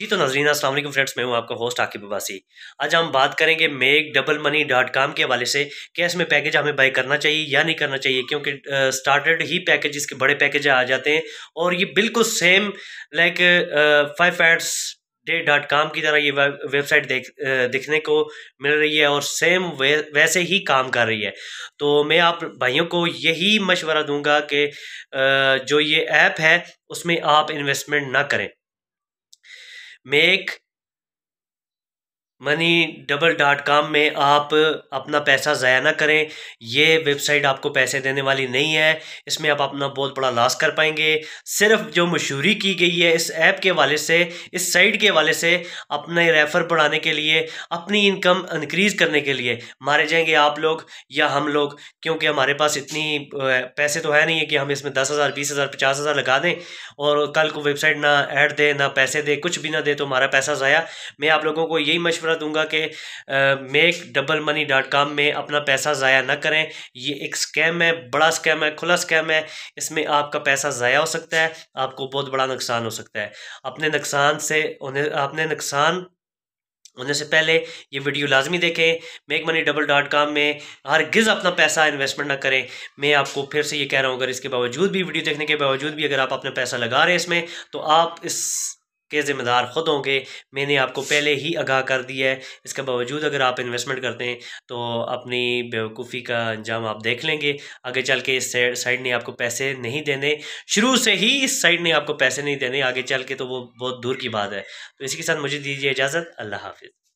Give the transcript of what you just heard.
जी तो नाजरीन असलम फ्रेंड्स मैं हूं आपका होस्ट आकिब अबासी आज हम बात करेंगे make double money dot com के हवाले से क्या इसमें पैकेज हमें बाई करना चाहिए या नहीं करना चाहिए क्योंकि स्टार्टेड ही पैकेज इसके बड़े पैकेज आ जाते हैं और ये बिल्कुल same like five fats day dot com की तरह ये वेबसाइट देख दिखने को मिल रही है और सेम वे, वैसे ही काम कर रही है तो मैं आप भाइयों को यही मशवरा दूंगा कि जो ये ऐप है उसमें आप इन्वेस्टमेंट ना करें make money double dot com में आप अपना पैसा ज़ाया ना करें ये वेबसाइट आपको पैसे देने वाली नहीं है इसमें आप अपना बहुत बड़ा लॉस कर पाएंगे सिर्फ जो मशहूरी की गई है इस ऐप के वाले से इस साइट के वाले से अपने रेफ़र बढ़ाने के लिए अपनी इनकम इनक्रीज़ करने के लिए मारे जाएंगे आप लोग या हम लोग क्योंकि हमारे पास इतनी पैसे तो है नहीं है कि हम इसमें दस हज़ार बीस हज़ार पचास हज़ार लगा दें और कल को वेबसाइट ना ऐड दे ना पैसे दे कुछ भी ना दे तो हमारा पैसा ज़ाया मैं आप लोगों को यही मशवरा मशवरा दूंगा कि make double money dot com में अपना पैसा ज़ाया ना करें ये एक स्कैम है बड़ा स्कैम है खुला स्कैम है इसमें आपका पैसा ज़ाया हो सकता है आपको बहुत बड़ा नुकसान हो सकता है अपने नुकसान से उन्हें अपने नुकसान होने से पहले ये वीडियो लाजमी देखें make money double dot com में हर गिज़ अपना पैसा इन्वेस्टमेंट ना करें मैं आपको फिर से ये कह रहा हूँ अगर इसके बावजूद भी वीडियो देखने के बावजूद भी अगर आप अपना पैसा लगा रहे हैं इसमें तो आप इस के ज़िम्मेदार ख़ुद होंगे मैंने आपको पहले ही आगाह कर दिया है इसके बावजूद अगर आप इन्वेस्टमेंट करते हैं तो अपनी बेवकूफ़ी का अंजाम आप देख लेंगे आगे चल के इस साइड ने आपको पैसे नहीं देने शुरू से ही इस साइड ने आपको पैसे नहीं देने आगे चल के तो वो बहुत दूर की बात है तो इसी के साथ मुझे दीजिए इजाज़त अल्लाह हाफिज़